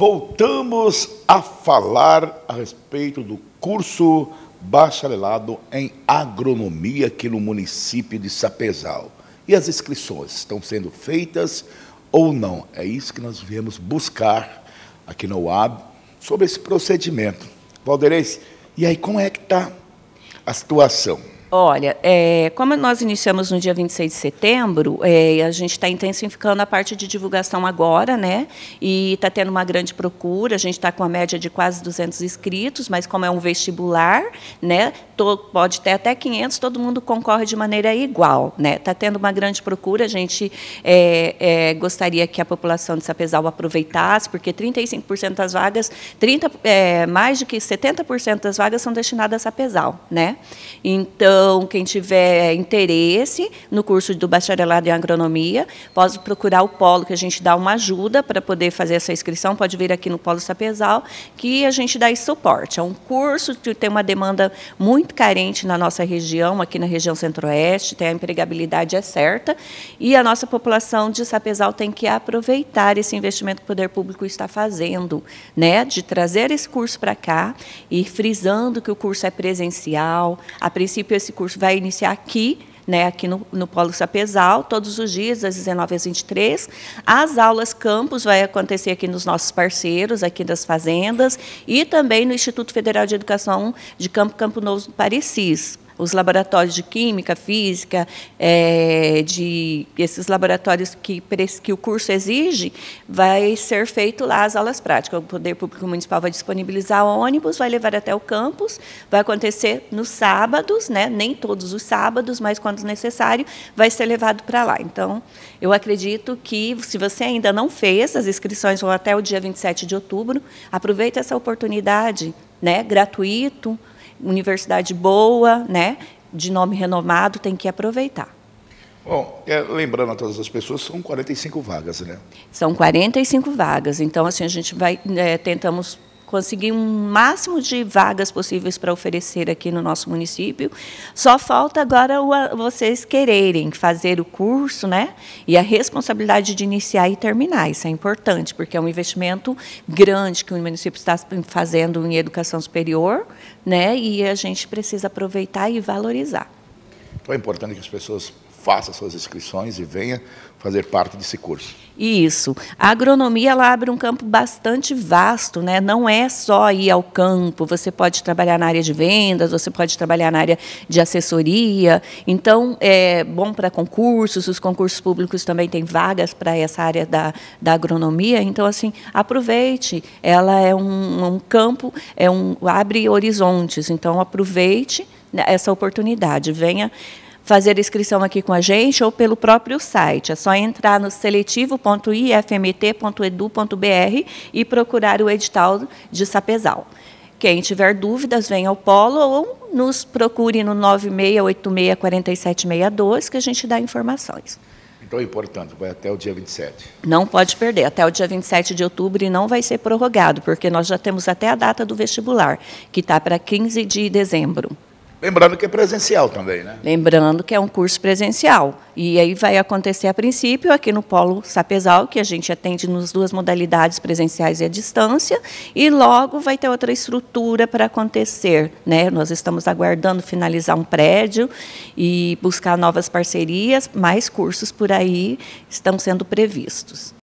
voltamos a falar a respeito do curso bacharelado em agronomia aqui no município de Sapezal. E as inscrições estão sendo feitas ou não? É isso que nós viemos buscar aqui no UAB sobre esse procedimento. Valdeirês, e aí como é que está a situação? Olha, é, como nós iniciamos no dia 26 de setembro, é, a gente está intensificando a parte de divulgação agora, né? E está tendo uma grande procura, a gente está com a média de quase 200 inscritos, mas como é um vestibular, né? Tô, pode ter até 500, todo mundo concorre de maneira igual, né? Está tendo uma grande procura, a gente é, é, gostaria que a população de Sapezal aproveitasse, porque 35% das vagas, 30, é, mais de que 70% das vagas são destinadas a Sapezal, né? Então, então, quem tiver interesse no curso do bacharelado em agronomia, pode procurar o polo, que a gente dá uma ajuda para poder fazer essa inscrição, pode vir aqui no Polo Sapezal, que a gente dá esse suporte. É um curso que tem uma demanda muito carente na nossa região, aqui na região centro-oeste, a empregabilidade é certa, e a nossa população de Sapezal tem que aproveitar esse investimento que o poder público está fazendo, né, de trazer esse curso para cá, e frisando que o curso é presencial, a princípio esse esse curso vai iniciar aqui, né, aqui no, no Polo Sapezal, todos os dias, das 19 às 23. As aulas campus vai acontecer aqui nos nossos parceiros, aqui das fazendas, e também no Instituto Federal de Educação de Campo Campo Novo Parecis os laboratórios de química, física, é, de esses laboratórios que, que o curso exige, vai ser feito lá as aulas práticas. O Poder Público Municipal vai disponibilizar ônibus, vai levar até o campus, vai acontecer nos sábados, né? nem todos os sábados, mas quando necessário, vai ser levado para lá. Então, eu acredito que, se você ainda não fez, as inscrições vão até o dia 27 de outubro, aproveita essa oportunidade, né, gratuito, universidade boa, né, de nome renomado, tem que aproveitar. Bom, é, lembrando a todas as pessoas, são 45 vagas, né? São 45 vagas. Então, assim, a gente vai é, tentamos conseguir um máximo de vagas possíveis para oferecer aqui no nosso município. Só falta agora o, vocês quererem fazer o curso, né? E a responsabilidade de iniciar e terminar. Isso é importante, porque é um investimento grande que o município está fazendo em educação superior, né? E a gente precisa aproveitar e valorizar. Então é importante que as pessoas faça suas inscrições e venha fazer parte desse curso. Isso. A agronomia ela abre um campo bastante vasto, né? Não é só ir ao campo. Você pode trabalhar na área de vendas, você pode trabalhar na área de assessoria. Então é bom para concursos. Os concursos públicos também têm vagas para essa área da, da agronomia. Então assim aproveite. Ela é um, um campo, é um abre horizontes. Então aproveite essa oportunidade. Venha fazer inscrição aqui com a gente ou pelo próprio site. É só entrar no seletivo.ifmt.edu.br e procurar o edital de Sapezal. Quem tiver dúvidas, venha ao Polo ou nos procure no 96864762, que a gente dá informações. Então é importante, vai até o dia 27. Não pode perder, até o dia 27 de outubro e não vai ser prorrogado, porque nós já temos até a data do vestibular, que está para 15 de dezembro. Lembrando que é presencial também, né? Lembrando que é um curso presencial. E aí vai acontecer, a princípio, aqui no Polo Sapezal, que a gente atende nas duas modalidades, presenciais e à distância, e logo vai ter outra estrutura para acontecer. Né? Nós estamos aguardando finalizar um prédio e buscar novas parcerias, mais cursos por aí estão sendo previstos.